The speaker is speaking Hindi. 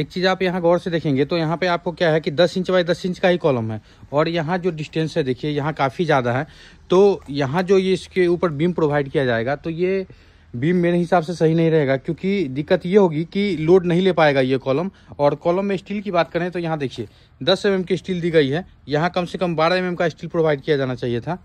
एक चीज़ आप यहाँ गौर से देखेंगे तो यहाँ पे आपको क्या है कि 10 इंच बाई 10 इंच का ही कॉलम है और यहाँ जो डिस्टेंस है देखिए यहाँ काफ़ी ज़्यादा है तो यहाँ जो ये इसके ऊपर बीम प्रोवाइड किया जाएगा तो ये बीम मेरे हिसाब से सही नहीं रहेगा क्योंकि दिक्कत ये होगी कि लोड नहीं ले पाएगा ये कॉलम और कॉलम में स्टील की बात करें तो यहाँ देखिए दस एम की स्टील दी गई है यहाँ कम से कम बारह एम का स्टील प्रोवाइड किया जाना चाहिए था